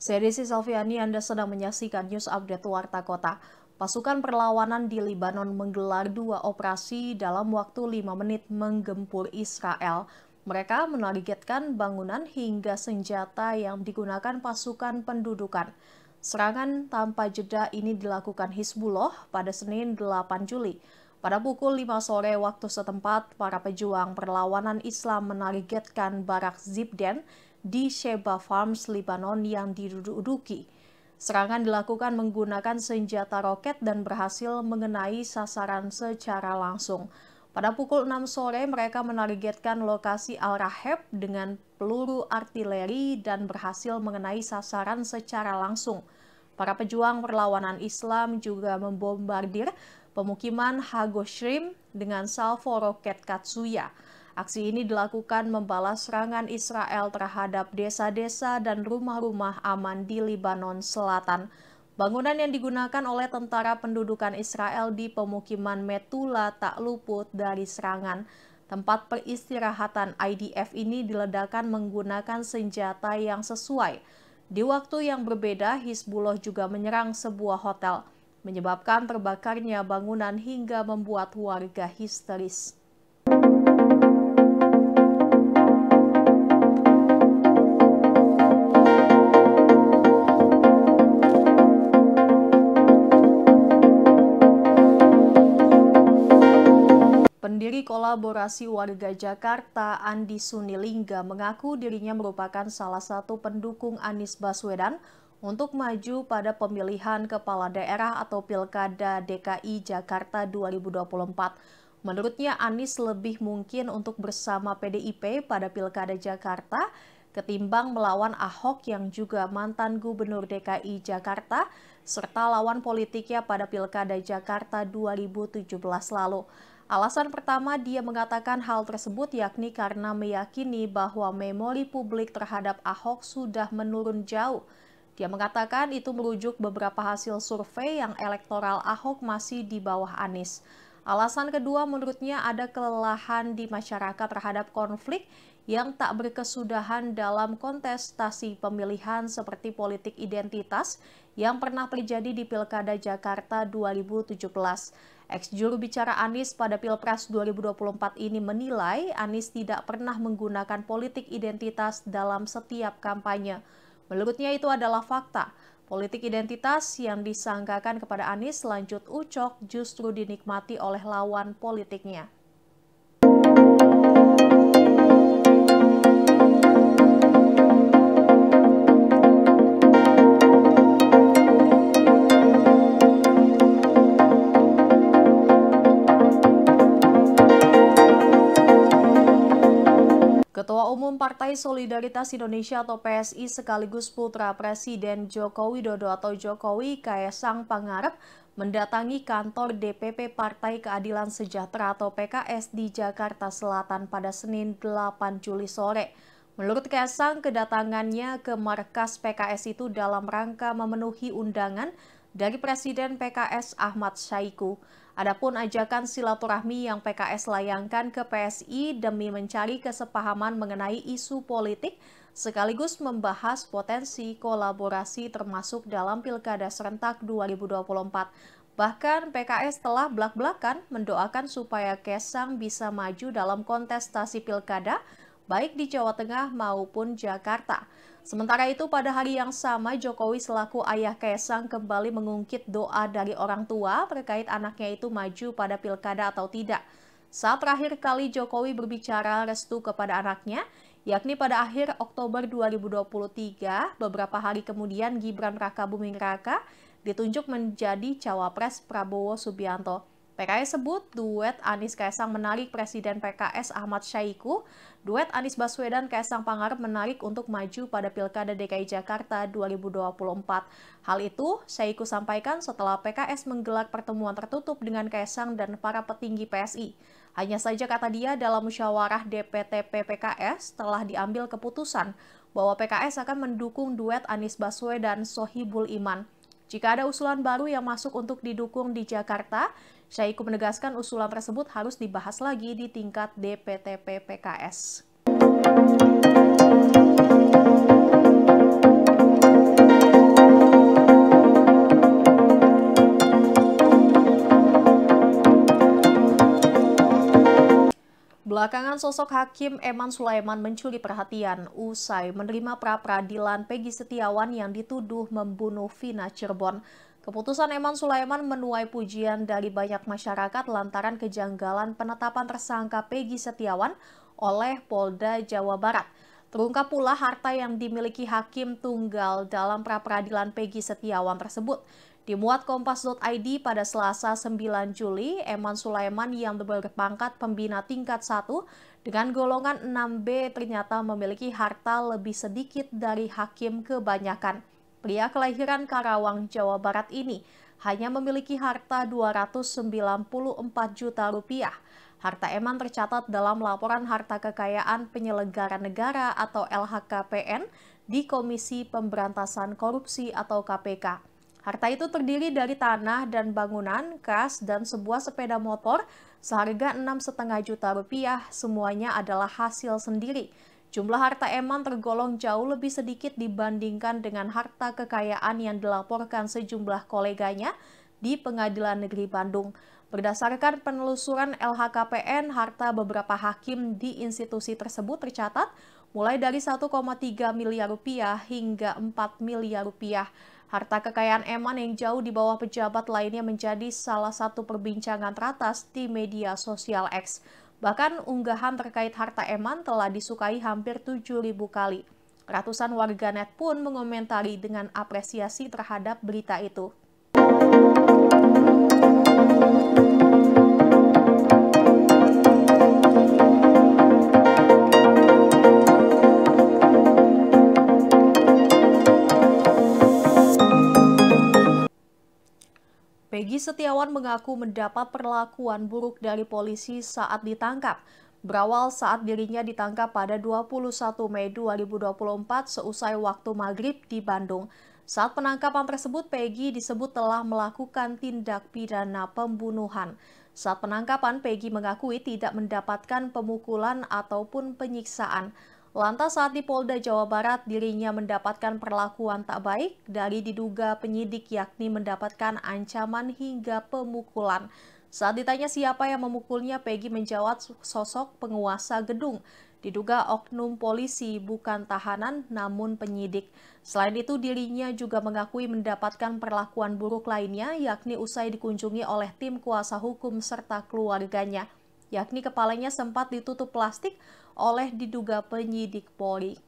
Saya Desi Salviani, Anda sedang menyaksikan news update Warta Kota. Pasukan perlawanan di Lebanon menggelar dua operasi dalam waktu lima menit menggempur Israel. Mereka menargetkan bangunan hingga senjata yang digunakan pasukan pendudukan. Serangan tanpa jeda ini dilakukan Hizbullah pada Senin 8 Juli. Pada pukul 5 sore waktu setempat, para pejuang perlawanan Islam menargetkan Barak Zibden di Sheba Farms, Lebanon yang diduduki. Serangan dilakukan menggunakan senjata roket dan berhasil mengenai sasaran secara langsung. Pada pukul 6 sore, mereka menargetkan lokasi Al-Raheb dengan peluru artileri dan berhasil mengenai sasaran secara langsung. Para pejuang perlawanan Islam juga membombardir pemukiman Hagoshrim dengan salvo roket Katsuya. Aksi ini dilakukan membalas serangan Israel terhadap desa-desa dan rumah-rumah aman di Lebanon Selatan. Bangunan yang digunakan oleh tentara pendudukan Israel di pemukiman Metula tak luput dari serangan. Tempat peristirahatan IDF ini diledakkan menggunakan senjata yang sesuai. Di waktu yang berbeda, Hizbullah juga menyerang sebuah hotel, menyebabkan terbakarnya bangunan hingga membuat warga histeris. Pendiri kolaborasi warga Jakarta Andi Sunilingga mengaku dirinya merupakan salah satu pendukung Anies Baswedan untuk maju pada pemilihan kepala daerah atau Pilkada DKI Jakarta 2024. Menurutnya Anies lebih mungkin untuk bersama PDIP pada Pilkada Jakarta ketimbang melawan Ahok yang juga mantan Gubernur DKI Jakarta serta lawan politiknya pada Pilkada Jakarta 2017 lalu. Alasan pertama dia mengatakan hal tersebut yakni karena meyakini bahwa memori publik terhadap Ahok sudah menurun jauh. Dia mengatakan itu merujuk beberapa hasil survei yang elektoral Ahok masih di bawah Anies. Alasan kedua menurutnya ada kelelahan di masyarakat terhadap konflik yang tak berkesudahan dalam kontestasi pemilihan seperti politik identitas yang pernah terjadi di Pilkada Jakarta 2017. Ex-juru bicara Anies pada Pilpres 2024 ini menilai Anies tidak pernah menggunakan politik identitas dalam setiap kampanye. Menurutnya itu adalah fakta. Politik identitas yang disangkakan kepada Anies lanjut ucok justru dinikmati oleh lawan politiknya. Partai Solidaritas Indonesia atau PSI sekaligus putra Presiden Joko Widodo atau Jokowi Kaisang Pangarep mendatangi kantor DPP Partai Keadilan Sejahtera atau PKS di Jakarta Selatan pada Senin 8 Juli sore. Menurut Kaisang, kedatangannya ke markas PKS itu dalam rangka memenuhi undangan dari Presiden PKS Ahmad Syaiku. Adapun ajakan silaturahmi yang PKS layangkan ke PSI demi mencari kesepahaman mengenai isu politik sekaligus membahas potensi kolaborasi termasuk dalam Pilkada serentak 2024. Bahkan PKS telah belak-belakan mendoakan supaya Kesang bisa maju dalam kontestasi pilkada baik di Jawa Tengah maupun Jakarta. Sementara itu pada hari yang sama Jokowi selaku ayah Kaisang kembali mengungkit doa dari orang tua terkait anaknya itu maju pada pilkada atau tidak. Saat terakhir kali Jokowi berbicara restu kepada anaknya, yakni pada akhir Oktober 2023, beberapa hari kemudian Gibran Raka Buming Raka ditunjuk menjadi cawapres Prabowo Subianto. PKS sebut duet Anies Kaisang menarik Presiden PKS Ahmad Syaiku. duet Anies Baswedan Kaisang Pangarep menarik untuk maju pada Pilkada DKI Jakarta 2024. Hal itu Syaiku sampaikan setelah PKS menggelar pertemuan tertutup dengan Kaisang dan para petinggi PSI. Hanya saja kata dia dalam musyawarah DPT PPKS telah diambil keputusan bahwa PKS akan mendukung duet Anies Baswedan Sohibul Iman. Jika ada usulan baru yang masuk untuk didukung di Jakarta, Syahiku menegaskan usulan tersebut harus dibahas lagi di tingkat DPTP PKS. Belakangan sosok Hakim Eman Sulaiman mencuri perhatian usai menerima pra-peradilan Peggy Setiawan yang dituduh membunuh Vina Cirebon. Keputusan Eman Sulaiman menuai pujian dari banyak masyarakat lantaran kejanggalan penetapan tersangka Peggy Setiawan oleh Polda Jawa Barat. Terungkap pula harta yang dimiliki hakim tunggal dalam pra-peradilan Peggy Setiawan tersebut. Dimuat Kompas.id pada Selasa 9 Juli, Eman Sulaiman yang berpangkat pembina tingkat 1 dengan golongan 6B ternyata memiliki harta lebih sedikit dari hakim kebanyakan. Pria kelahiran Karawang, Jawa Barat ini hanya memiliki harta 294 juta rupiah. Harta Eman tercatat dalam laporan harta kekayaan penyelenggara negara atau LHKPN di Komisi Pemberantasan Korupsi atau KPK. Harta itu terdiri dari tanah dan bangunan, kas, dan sebuah sepeda motor seharga 6,5 juta rupiah, semuanya adalah hasil sendiri. Jumlah harta Eman tergolong jauh lebih sedikit dibandingkan dengan harta kekayaan yang dilaporkan sejumlah koleganya di Pengadilan Negeri Bandung. Berdasarkan penelusuran LHKPN, harta beberapa hakim di institusi tersebut tercatat mulai dari 1,3 miliar rupiah hingga 4 miliar rupiah. Harta kekayaan Eman yang jauh di bawah pejabat lainnya menjadi salah satu perbincangan teratas di media sosial X. Bahkan unggahan terkait harta Eman telah disukai hampir 7.000 kali. Ratusan warganet pun mengomentari dengan apresiasi terhadap berita itu. Setiawan mengaku mendapat perlakuan buruk dari polisi saat ditangkap. Berawal saat dirinya ditangkap pada 21 Mei 2024 seusai waktu maghrib di Bandung. Saat penangkapan tersebut, Peggy disebut telah melakukan tindak pidana pembunuhan. Saat penangkapan, Peggy mengakui tidak mendapatkan pemukulan ataupun penyiksaan. Lantas saat di Polda Jawa Barat dirinya mendapatkan perlakuan tak baik dari diduga penyidik yakni mendapatkan ancaman hingga pemukulan. Saat ditanya siapa yang memukulnya, Peggy menjawab sosok penguasa gedung. Diduga oknum polisi bukan tahanan namun penyidik. Selain itu dirinya juga mengakui mendapatkan perlakuan buruk lainnya yakni usai dikunjungi oleh tim kuasa hukum serta keluarganya yakni kepalanya sempat ditutup plastik oleh diduga penyidik Polri.